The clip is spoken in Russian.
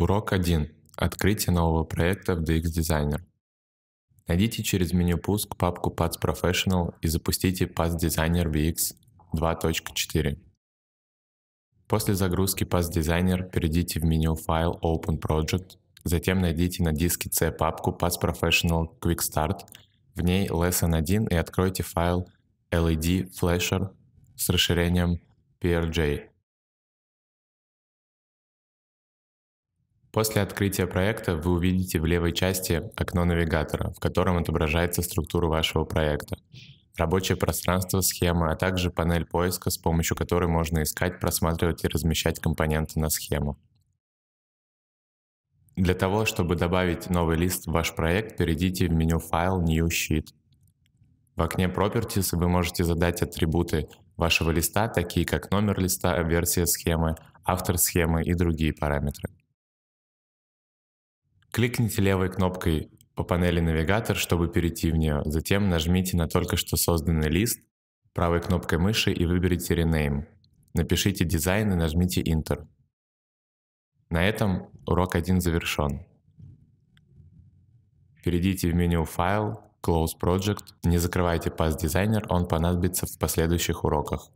Урок 1. Открытие нового проекта в DX Designer. Найдите через меню «Пуск» папку Pads Professional и запустите Pads Designer VX 2.4. После загрузки Pads Designer перейдите в меню File Open Project», затем найдите на диске C папку Pads Professional Quick Start, в ней Lesson 1 и откройте файл LED Flasher с расширением PRJ. После открытия проекта вы увидите в левой части окно навигатора, в котором отображается структура вашего проекта, рабочее пространство, схемы, а также панель поиска, с помощью которой можно искать, просматривать и размещать компоненты на схему. Для того, чтобы добавить новый лист в ваш проект, перейдите в меню «Файл», «New Sheet». В окне Properties вы можете задать атрибуты вашего листа, такие как номер листа, версия схемы, автор схемы и другие параметры. Кликните левой кнопкой по панели «Навигатор», чтобы перейти в нее. Затем нажмите на только что созданный лист правой кнопкой мыши и выберите «Rename». Напишите «Дизайн» и нажмите «Enter». На этом урок 1 завершен. Перейдите в меню «Файл», «Close Project». Не закрывайте Pass Designer, он понадобится в последующих уроках.